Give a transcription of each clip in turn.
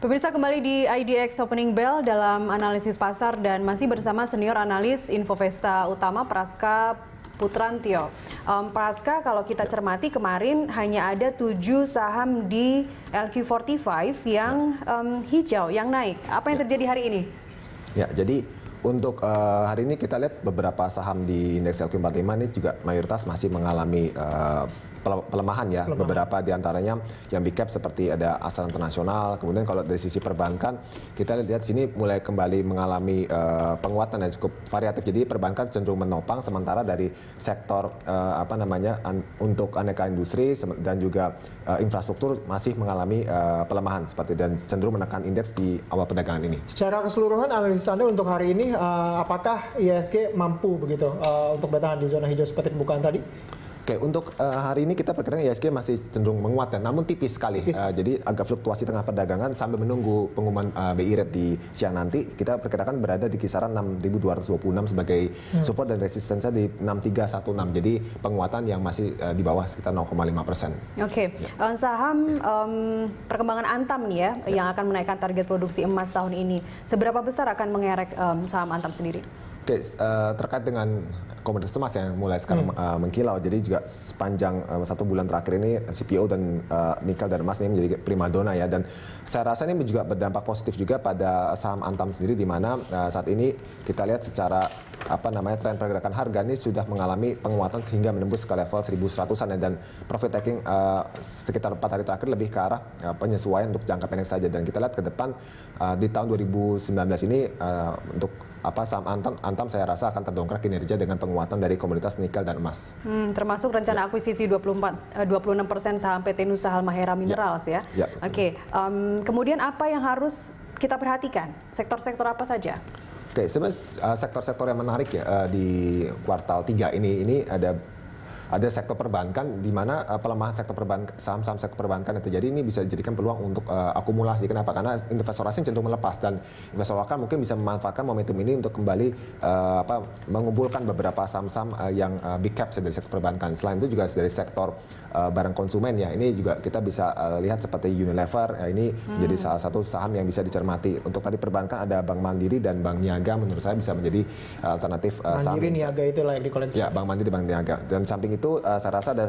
Pemirsa kembali di IDX Opening Bell dalam analisis pasar dan masih bersama senior analis Infovesta Utama Praska Putrantio. Um, Praska kalau kita cermati kemarin hanya ada tujuh saham di LQ45 yang um, hijau, yang naik. Apa yang ya. terjadi hari ini? Ya, jadi untuk uh, hari ini kita lihat beberapa saham di indeks LQ45 ini juga mayoritas masih mengalami uh, pelemahan ya pelemahan. beberapa diantaranya yang big cap seperti ada asal internasional kemudian kalau dari sisi perbankan kita lihat sini mulai kembali mengalami uh, penguatan yang cukup variatif jadi perbankan cenderung menopang sementara dari sektor uh, apa namanya an, untuk aneka industri dan juga uh, infrastruktur masih mengalami uh, pelemahan seperti dan cenderung menekan indeks di awal perdagangan ini. Secara keseluruhan analisis Anda untuk hari ini uh, apakah ISG mampu begitu uh, untuk bertahan di zona hijau seperti pembukaan tadi? Oke, untuk uh, hari ini kita perkiraan ISG masih cenderung menguat ya, namun tipis sekali. Tipis. Uh, jadi agak fluktuasi tengah perdagangan sambil menunggu pengumuman uh, eh, BI rate di siang nanti. Kita perkirakan berada di kisaran 6.226 sebagai hmm. support dan resistensi di 6.316. Jadi penguatan yang masih uh, di bawah sekitar 0,5 persen. Oke, okay. ya. saham um, perkembangan Antam nih ya, ya, yang akan menaikkan target produksi emas tahun ini. Seberapa besar akan mengerek um, saham Antam sendiri? Oke, uh, eh, terkait dengan komoditas emas yang mulai sekarang hmm. uh, mengkilau, jadi juga sepanjang uh, satu bulan terakhir ini CPO dan uh, nikel dan emas ini menjadi primadona ya, dan saya rasa ini juga berdampak positif juga pada saham Antam sendiri di mana uh, saat ini kita lihat secara apa namanya tren pergerakan harga ini sudah mengalami penguatan hingga menembus ke level 1100-an ya, dan profit taking uh, sekitar 4 hari terakhir lebih ke arah uh, penyesuaian untuk jangka pendek saja dan kita lihat ke depan uh, di tahun 2019 ini uh, untuk apa saham Antam Antam saya rasa akan terdongkrak kinerja dengan penguatan dari komunitas nikel dan emas. Hmm, termasuk rencana ya. akuisisi 24 26 eh, persen saham PT Nusa Halmahera Minerals ya. ya. ya Oke, okay. um, kemudian apa yang harus kita perhatikan? Sektor-sektor apa saja? Oke, okay, sebenarnya eh, sektor-sektor yang menarik ya eh, di kuartal 3 ini ini ada ada sektor perbankan di mana uh, pelemahan sektor perbankan saham-saham sektor perbankan yang terjadi ini bisa dijadikan peluang untuk uh, akumulasi. Kenapa? Karena investor asing cenderung melepas dan investor lokal mungkin bisa memanfaatkan momentum ini untuk kembali uh, apa mengumpulkan beberapa saham-saham uh, yang uh, big caps dari sektor perbankan. Selain itu juga dari sektor uh, barang konsumen ya. Ini juga kita bisa uh, lihat seperti Unilever ya ini hmm. jadi salah satu saham yang bisa dicermati. Untuk tadi perbankan ada Bank Mandiri dan Bank Niaga menurut saya bisa menjadi alternatif uh, Mandiri, saham. Mandiri Niaga itu layak di Ya, Bank Mandiri, Bank Niaga. Dan samping itu itu uh, saya rasa ada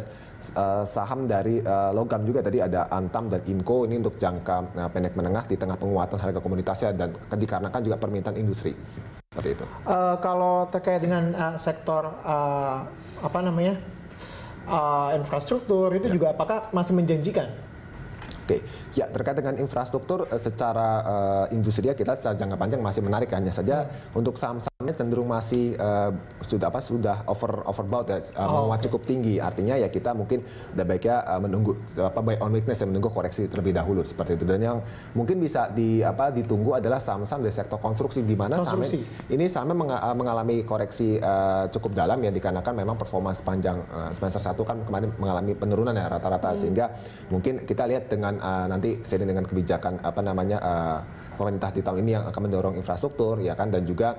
uh, saham dari uh, logam juga tadi ada Antam dan Inco ini untuk jangka uh, pendek menengah di tengah penguatan harga komunitasnya dan dikarenakan juga permintaan industri seperti itu. Uh, kalau terkait dengan uh, sektor uh, apa namanya uh, infrastruktur itu ya. juga apakah masih menjanjikan? Oke, okay. ya terkait dengan infrastruktur secara uh, industri kita secara jangka panjang masih menarik hanya saja hmm. untuk saham-saham cenderung masih uh, sudah apa sudah over overbought ya, uh, oh, okay. cukup tinggi. Artinya ya kita mungkin udah baiknya uh, menunggu apa buy on weakness ya menunggu koreksi terlebih dahulu seperti itu. Dan yang mungkin bisa di apa ditunggu adalah saham-saham dari sektor konstruksi di mana saham ini saham mengalami koreksi uh, cukup dalam ya dikarenakan memang performa sepanjang uh, semester satu kan kemarin mengalami penurunan ya rata-rata hmm. sehingga mungkin kita lihat dengan uh, nanti seiring dengan kebijakan apa namanya uh, pemerintah di tahun ini yang akan mendorong infrastruktur ya kan dan juga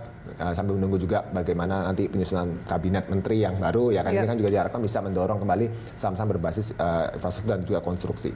sambil menunggu juga bagaimana nanti penyusunan kabinet menteri yang baru ya kan ya. ini iya. kan juga diharapkan bisa mendorong kembali saham-saham berbasis uh, infrastruktur dan juga konstruksi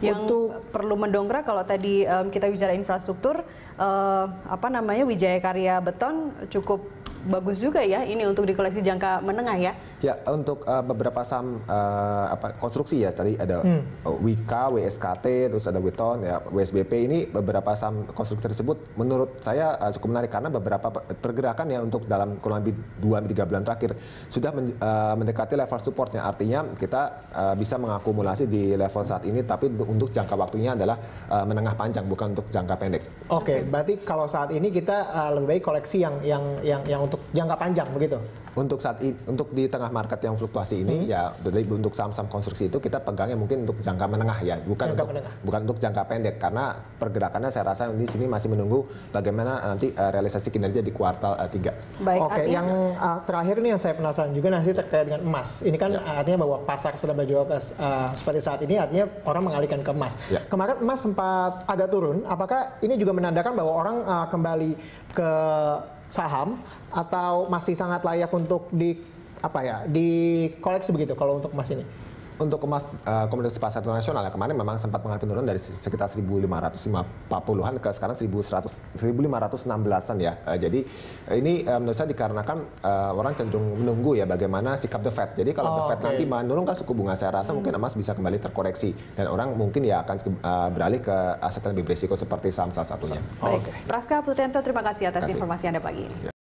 yang untuk perlu mendongkrak kalau tadi um, kita bicara infrastruktur uh, apa namanya Wijaya Karya Beton cukup bagus juga ya ini untuk di koleksi jangka menengah ya. Ya, untuk uh, beberapa saham uh, apa konstruksi ya tadi ada hmm. WIKA, WSKT, terus ada Weton, ya WSBP ini beberapa saham konstruksi tersebut menurut saya uh, cukup menarik karena beberapa pergerakan ya untuk dalam kurang lebih 2 3 bulan terakhir sudah men, uh, mendekati level supportnya. Artinya kita uh, bisa mengakumulasi di level saat ini tapi untuk, jangka waktunya adalah uh, menengah panjang bukan untuk jangka pendek. Oke, okay, berarti kalau saat ini kita uh, lebih baik koleksi yang yang yang yang untuk untuk jangka panjang begitu. Untuk saat ini, untuk di tengah market yang fluktuasi ini hmm. ya untuk saham-saham konstruksi itu kita pegangnya mungkin untuk jangka menengah ya, bukan untuk menengah. bukan untuk jangka pendek karena pergerakannya saya rasa di sini masih menunggu bagaimana eh, nanti uh, realisasi kinerja di kuartal uh, eh, 3. Baik, Oke, artinya... yang uh, terakhir nih yang saya penasaran juga nanti terkait dengan emas. Ini kan ya. artinya bahwa pasar sedang berjawab uh, seperti saat ini artinya orang mengalihkan ke emas. Ya. Kemarin emas sempat agak turun, apakah ini juga menandakan bahwa orang uh, kembali ke saham atau masih sangat layak untuk di apa ya di koleksi begitu kalau untuk emas ini? untuk emas uh, eh, komoditas pasar internasional ya kemarin memang sempat mengalami penurunan dari sekitar 1.540-an ke sekarang 1.100 1.516-an ya. Uh, jadi eh, ini uh, menurut saya dikarenakan uh, orang cenderung menunggu ya bagaimana sikap The Fed. Jadi kalau oh, The Fed okay. nanti menurunkan suku bunga saya rasa hmm. mungkin emas bisa kembali terkoreksi dan orang mungkin ya akan uh, beralih ke aset yang lebih berisiko seperti saham salah satunya. Oke. Oh, okay. Praska Putrianto terima kasih atas kasih. informasi Anda pagi ini. Ya.